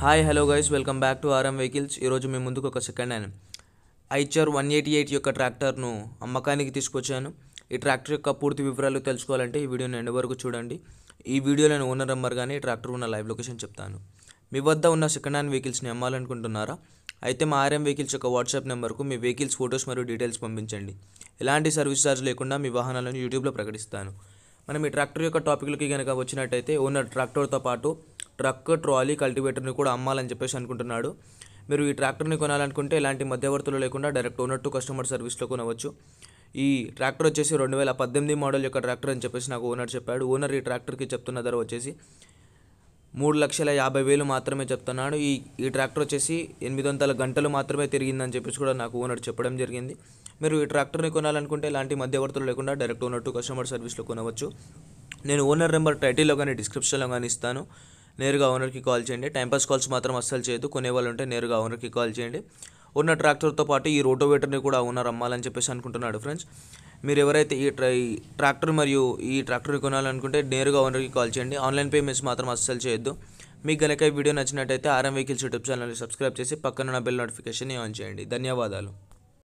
hi hello guys welcome back to RM vehicles ఈరోజు మీ ముందుకు ఒక second hand Eicher one eighty eight యొక్క ట్రాక్టర్ను అమ్మకానికి తీసుకొచ్చాను ఈ ట్రాక్టర్ యొక్క పూర్తి వివరాలు తెలుసుకోవాలంటే ఈ వీడియోని ఎండ వరకు చూడండి ఈ నేను ఓనర్ నెంబర్ కానీ ట్రాక్టర్ ఉన్న లైవ్ లొకేషన్ చెప్తాను మీ వద్ద ఉన్న సెకండ్ హ్యాండ్ వెహికల్స్ని అమ్మాలనుకుంటున్నారా అయితే మా ఆర్ఎం వెహికల్స్ యొక్క వాట్సాప్ నెంబర్కు మీ వెహికల్స్ ఫొటోస్ మరియు డీటెయిల్స్ పంపించండి ఎలాంటి సర్వీస్ ఛార్జ్ లేకుండా మీ వాహనాలను యూట్యూబ్లో ప్రకటిస్తాను మనం ఈ ట్రాక్టర్ యొక్క టాపిక్లకి కనుక వచ్చినట్టయితే ఓనర్ ట్రాక్టర్తో పాటు ట్రక్ ట్రాలీ కల్టివేటర్ని కూడా అమ్మాలని చెప్పేసి అనుకుంటున్నాడు మీరు ఈ ట్రాక్టర్ని కొనాలనుకుంటే ఎలాంటి మధ్యవర్తులు లేకుండా డైరెక్ట్ ఓనర్ టు కస్టమర్ సర్వీస్లో కొనవచ్చు ఈ ట్రాక్టర్ వచ్చేసి రెండు వేల పద్దెనిమిది మోడల్ యొక్క ట్రాక్టర్ అని చెప్పేసి నాకు ఓనర్ చెప్పాడు ఓనర్ ఈ ట్రాక్టర్కి చెప్తున్న ధర వచ్చేసి మూడు లక్షల యాభై వేలు మాత్రమే చెప్తున్నాడు ఈ ఈ ట్రాక్టర్ వచ్చేసి ఎనిమిది వందల గంటలు మాత్రమే తిరిగిందని చెప్పేసి కూడా నాకు ఓనర్ చెప్పడం జరిగింది మీరు ఈ ట్రాక్టర్ని కొనాలనుకుంటే ఎలాంటి మధ్యవర్తులు లేకుండా డైరెక్ట్ ఓనర్ టు కస్టమర్ సర్వీస్లో కొనవచ్చు నేను ఓనర్ నెంబర్ టైటిల్లో కానీ డిస్క్రిప్షన్లో కానీ ఇస్తాను నేరుగా ఓనర్కి కాల్ చేయండి టైంపాస్ కాల్స్ మాత్రం అస్సలు చేయదు కొనేవాళ్ళు ఉంటే నేరుగా ఓనర్కి కాల్ చేయండి ఉన్న ట్రాక్టర్తో పాటు ఈ రోటోవేటర్ని కూడా ఓనర్ అమ్మాలని చెప్పేసి అనుకుంటున్నాడు ఫ్రెండ్స్ మీరు ఎవరైతే ఈ ట్రై ట్రాక్టర్ మరియు ఈ ట్రాక్టర్ కొనాలనుకుంటే నేరుగా ఓనర్కి కాల్ చేయండి ఆన్లైన్ పేమెంట్స్ మాత్రం అస్సలు చేయొద్దు మీకు కనుక వీడియో నచ్చినట్టయితే ఆర్ఎం వెహికల్స్ యూట్యూబ్ ఛానల్ని సబ్స్క్రైబ్ చేసి పక్కన నా బెల్ నోటిఫికేషన్ ఆన్ చేయండి ధన్యవాదాలు